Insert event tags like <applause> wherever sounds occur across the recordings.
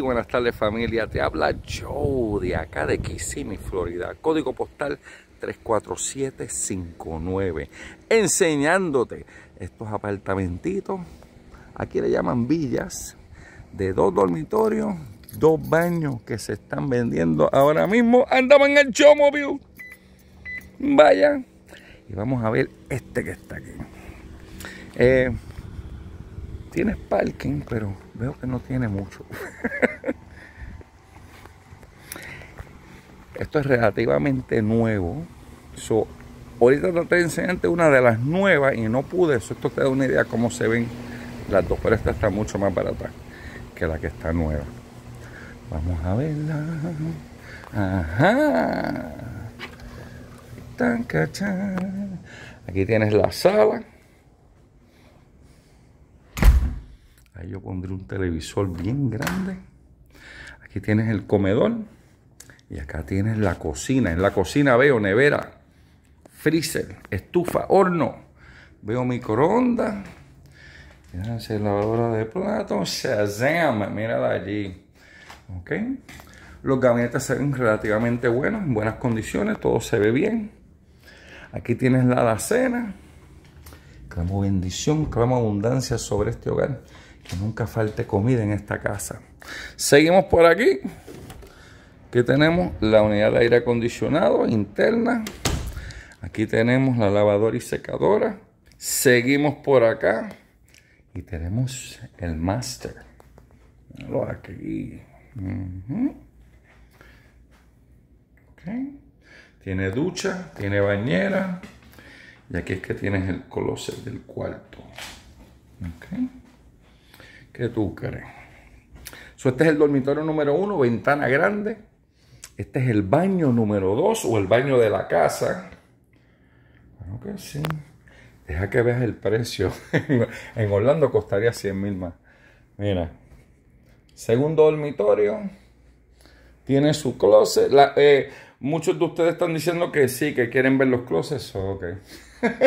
buenas tardes familia, te habla Joe de acá de Kissimmee, Florida, código postal 34759, enseñándote estos apartamentitos, aquí le llaman villas, de dos dormitorios, dos baños que se están vendiendo ahora mismo, andaban en el showmobile. vaya, y vamos a ver este que está aquí. Tiene eh, tienes parking, pero Veo que no tiene mucho. Esto es relativamente nuevo. ahorita traté de enseñarte una de las nuevas y no pude. esto te da una idea cómo se ven las dos. Pero esta está mucho más barata que la que está nueva. Vamos a verla. Ajá. Aquí tienes la sala. yo pondré un televisor bien grande. Aquí tienes el comedor. Y acá tienes la cocina. En la cocina veo nevera, freezer, estufa, horno. Veo microondas. la lavadora de platos. Shazam, mírala allí. ¿Ok? Los gabinetes se ven relativamente buenos, en buenas condiciones, todo se ve bien. Aquí tienes la alacena. Clamo bendición, clamo abundancia sobre este hogar. Que nunca falte comida en esta casa. Seguimos por aquí. que tenemos la unidad de aire acondicionado interna. Aquí tenemos la lavadora y secadora. Seguimos por acá. Y tenemos el master. ¿Lo Tiene ducha, tiene bañera. Y aquí es que tienes el closet del cuarto. Okay. ¿Qué tú crees? este es el dormitorio número uno, ventana grande. Este es el baño número dos o el baño de la casa. que sí. Deja que veas el precio. <laughs> en Orlando costaría 100 mil más. Mira. Segundo dormitorio. Tiene su closet. Eh, muchos de ustedes están diciendo que sí, que quieren ver los closets. Ok. <laughs>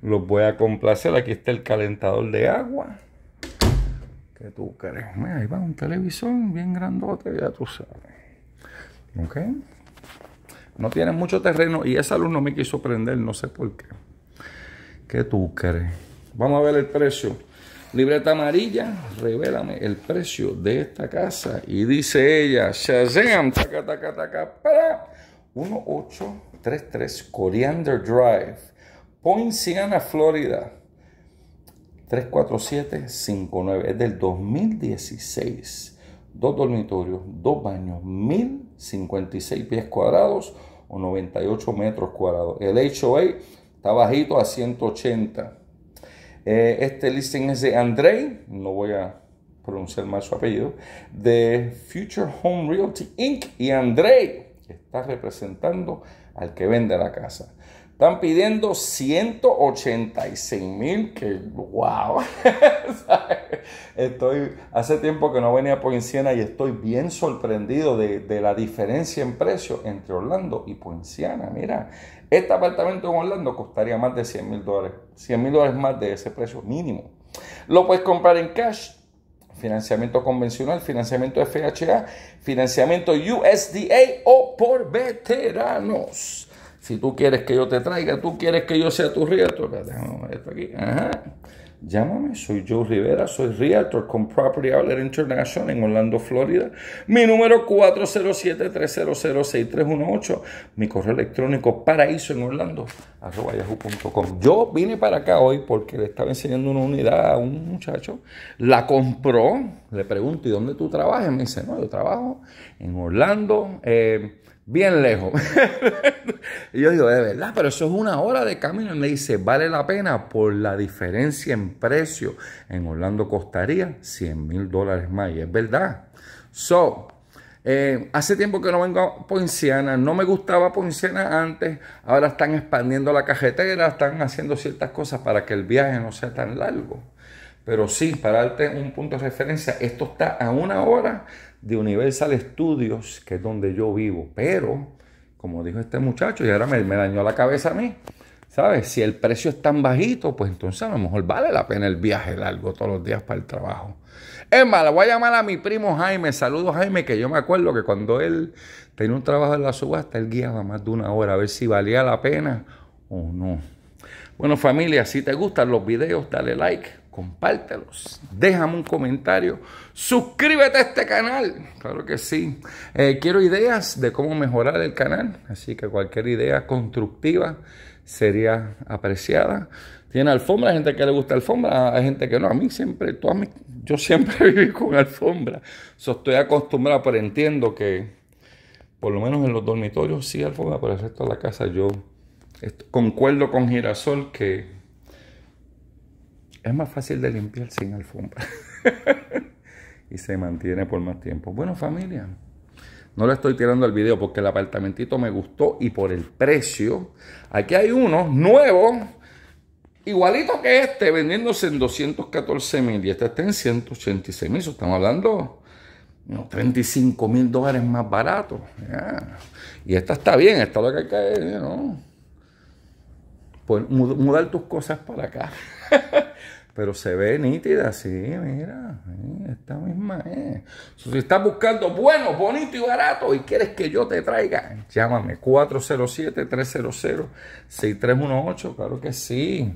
los voy a complacer. Aquí está el calentador de agua que tú crees. ahí va un televisor bien grandote, ya tú sabes. ¿Ok? No tiene mucho terreno y esa luz no me quiso prender, no sé por qué. ¿Qué tú crees? Vamos a ver el precio. Libreta amarilla, revélame el precio de esta casa. Y dice ella, Shazam, para 1833 Coriander Drive, Point Florida. 34759. Es del 2016. Dos dormitorios, dos baños, 1056 pies cuadrados o 98 metros cuadrados. El HOA está bajito a 180. Eh, este listing es de Andrei, no voy a pronunciar mal su apellido, de Future Home Realty Inc. y Andrei está representando al que vende la casa. Están pidiendo 186 mil, que wow. <laughs> estoy, hace tiempo que no venía a Poinciana y estoy bien sorprendido de, de, la diferencia en precio entre Orlando y Poinciana. Mira, este apartamento en Orlando costaría más de 100 mil dólares, 100 mil dólares más de ese precio mínimo. Lo puedes comprar en cash, financiamiento convencional, financiamiento FHA, financiamiento USDA o por veteranos. Si tú quieres que yo te traiga, tú quieres que yo sea tu realtor. Déjame esto aquí. Llámame, soy Joe Rivera, soy Realtor con Property Outlet International en Orlando, Florida. Mi número 407-300-6318. Mi correo electrónico paraíso en Orlando, Yo vine para acá hoy porque le estaba enseñando una unidad a un muchacho. La compró, le pregunté, ¿y dónde tú trabajas? Me dice, no, yo trabajo en Orlando. Eh, bien lejos. <laughs> y yo digo, de verdad, pero eso es una hora de camino. Y me dice, vale la pena por la diferencia en precio. En Orlando costaría 100 mil dólares más. Y es verdad. So, eh, hace tiempo que no vengo a Poinciana, no me gustaba Poinciana antes, ahora están expandiendo la cajetera, están haciendo ciertas cosas para que el viaje no sea tan largo. Pero sí, para darte un punto de referencia, esto está a una hora de Universal Studios, que es donde yo vivo. Pero, como dijo este muchacho, y ahora me, dañó la cabeza a mí, ¿sabes? Si el precio es tan bajito, pues entonces a lo mejor vale la pena el viaje largo todos los días para el trabajo. Es más, voy a llamar a mi primo Jaime. Saludos, Jaime, que yo me acuerdo que cuando él tenía un trabajo en la subasta, él guiaba más de una hora a ver si valía la pena o no. Bueno, familia, si te gustan los videos, dale like compártelos, déjame un comentario, suscríbete a este canal, claro que sí. Eh, quiero ideas de cómo mejorar el canal, así que cualquier idea constructiva sería apreciada. Tiene alfombra, hay gente que le gusta alfombra, hay gente que no, a mí siempre, yo siempre <laughs> viví con alfombra, Yo estoy acostumbrado, pero entiendo que por lo menos en los dormitorios sí alfombra, pero el resto de la casa yo concuerdo con Girasol que es más fácil de limpiar sin alfombra. <laughs> y se mantiene por más tiempo. Bueno, familia, no le estoy tirando el video porque el apartamentito me gustó y por el precio. Aquí hay uno nuevo igualito que este, vendiéndose en 214 mil y este está en 186 mil. Estamos hablando no, 35 mil dólares más barato. Y esta está bien, esta lo que hay que. ¿no? Pues mudar tus cosas para acá. <laughs> Pero se ve nítida, sí, mira, esta misma es. Si estás buscando bueno, bonito y barato y quieres que yo te traiga, llámame 407-300-6318, claro que sí.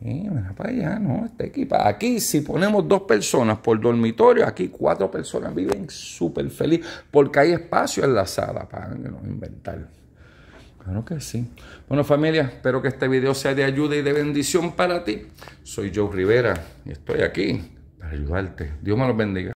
Y mira para allá, ¿no? Está equipa. Aquí, si ponemos dos personas por dormitorio, aquí cuatro personas viven súper feliz porque hay espacio en la sala para no inventar. Claro que sí. Bueno familia, espero que este video sea de ayuda y de bendición para ti. Soy Joe Rivera y estoy aquí para ayudarte. Dios me los bendiga.